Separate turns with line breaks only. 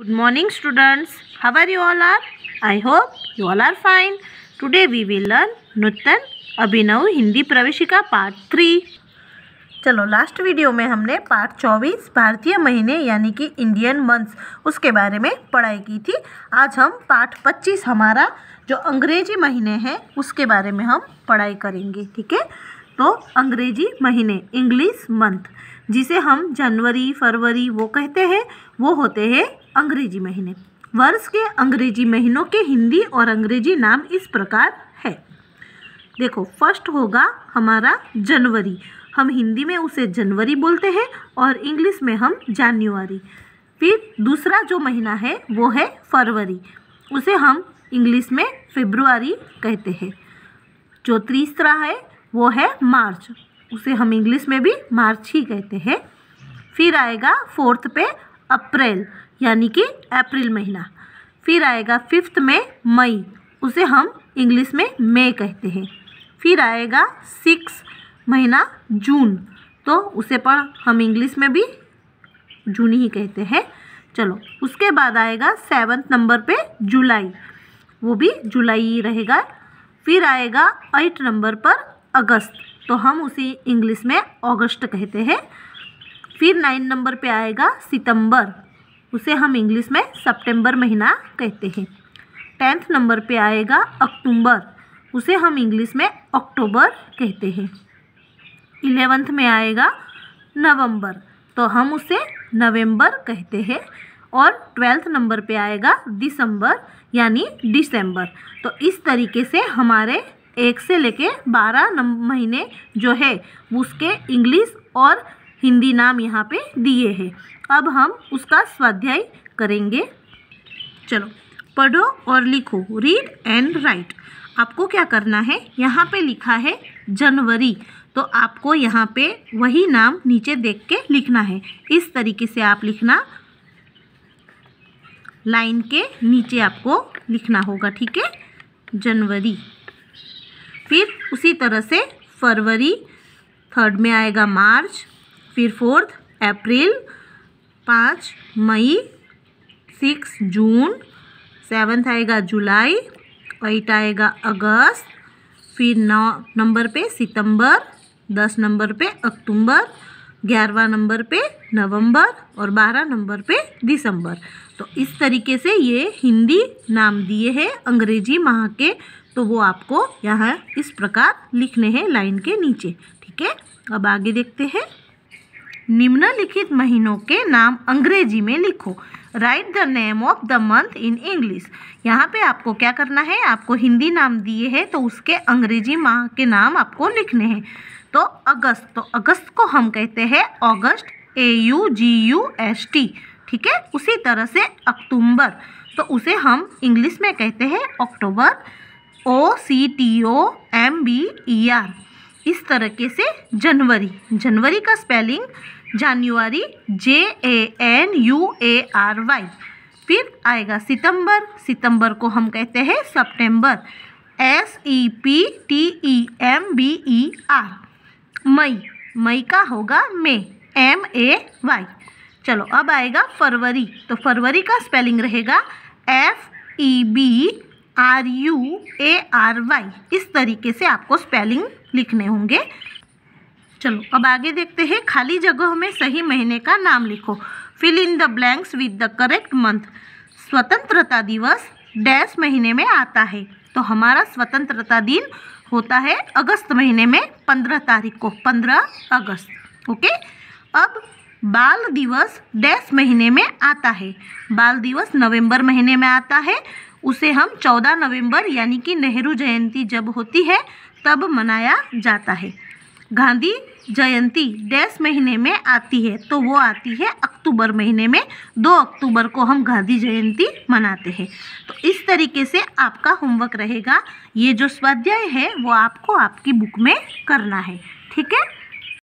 Good morning students. How are you all are? I hope you all are fine. Today we will learn Nutan Abhinav Hindi Praveshika part three चलो last video में हमने part चौबीस भारतीय महीने यानी कि इंडियन मंथ्स उसके बारे में पढ़ाई की थी आज हम पार्ट पच्चीस हमारा जो अंग्रेजी महीने हैं उसके बारे में हम पढ़ाई करेंगे ठीक है तो अंग्रेजी महीने इंग्लिश मंथ जिसे हम जनवरी फरवरी वो कहते हैं वो होते हैं अंग्रेजी महीने वर्ष के अंग्रेजी महीनों के हिंदी और अंग्रेजी नाम इस प्रकार है देखो फर्स्ट होगा हमारा जनवरी हम हिंदी में उसे जनवरी बोलते हैं और इंग्लिश में हम जान्युआरी फिर दूसरा जो महीना है वो है फरवरी उसे हम इंग्लिश में फेब्रुआरी कहते हैं जो तीसरा है वो है मार्च उसे हम इंग्लिश में भी मार्च ही कहते हैं फिर आएगा फोर्थ पे अप्रैल यानी कि अप्रैल महीना फिर आएगा फिफ्थ में मई उसे हम इंग्लिश में मे कहते हैं फिर आएगा सिक्स महीना जून तो उसे पर हम इंग्लिश में भी जून ही कहते हैं चलो उसके बाद आएगा सेवन्थ नंबर पे जुलाई वो भी जुलाई ही रहेगा फिर आएगा एट नंबर पर अगस्त तो हम उसे इंग्लिश में अगस्त कहते हैं फिर नाइन नंबर पे आएगा सितंबर उसे हम इंग्लिश में सितंबर महीना कहते हैं टेंथ नंबर पे आएगा अक्टूबर उसे हम इंग्लिश में अक्टूबर कहते हैं इलेवंथ में आएगा नवंबर तो हम उसे नवंबर कहते हैं और ट्वेल्थ नंबर पे आएगा दिसंबर यानी दिसंबर तो इस तरीके से हमारे एक से लेके बारह महीने जो है उसके इंग्लिश और हिंदी नाम यहाँ पे दिए हैं अब हम उसका स्वाध्याय करेंगे चलो पढ़ो और लिखो रीड एंड राइट आपको क्या करना है यहाँ पे लिखा है जनवरी तो आपको यहाँ पे वही नाम नीचे देख के लिखना है इस तरीके से आप लिखना लाइन के नीचे आपको लिखना होगा ठीक है जनवरी फिर उसी तरह से फरवरी थर्ड में आएगा मार्च फिर फोर्थ अप्रैल पाँच मई सिक्स जून सेवन्थ आएगा जुलाई एट आएगा अगस्त फिर नौ नंबर पे सितंबर दस नंबर पे अक्टूबर ग्यारहवा नंबर पे नवंबर और बारह नंबर पे दिसंबर तो इस तरीके से ये हिंदी नाम दिए हैं अंग्रेजी माह के तो वो आपको यहाँ इस प्रकार लिखने हैं लाइन के नीचे ठीक है अब आगे देखते हैं निम्नलिखित महीनों के नाम अंग्रेजी में लिखो write the name of the month in English यहाँ पे आपको क्या करना है आपको हिंदी नाम दिए हैं तो उसके अंग्रेजी माह के नाम आपको लिखने हैं तो अगस्त तो अगस्त को हम कहते हैं अगस्त A U G U S T ठीक है उसी तरह से अक्टूबर तो उसे हम इंग्लिश में कहते हैं October O C T O B B E आर इस तरीके से जनवरी जनवरी का spelling January J A N U A R Y फिर आएगा सितंबर सितंबर को हम कहते हैं सितंबर S E P T E M B E R मई मई का होगा मे एम ए वाई चलो अब आएगा फरवरी तो फरवरी का स्पेलिंग रहेगा F E B R U A R Y इस तरीके से आपको स्पेलिंग लिखने होंगे चलो अब आगे देखते हैं खाली जगह में सही महीने का नाम लिखो fill in the blanks with the correct month स्वतंत्रता दिवस डैश महीने में आता है तो हमारा स्वतंत्रता दिन होता है अगस्त महीने में पंद्रह तारीख को पंद्रह अगस्त ओके अब बाल दिवस डैश महीने में आता है बाल दिवस नवंबर महीने में आता है उसे हम चौदह नवंबर यानी कि नेहरू जयंती जब होती है तब मनाया जाता है गांधी जयंती डेस महीने में आती है तो वो आती है अक्टूबर महीने में दो अक्टूबर को हम गांधी जयंती मनाते हैं तो इस तरीके से आपका होमवर्क रहेगा ये जो स्वाध्याय है वो आपको आपकी बुक में करना है ठीक है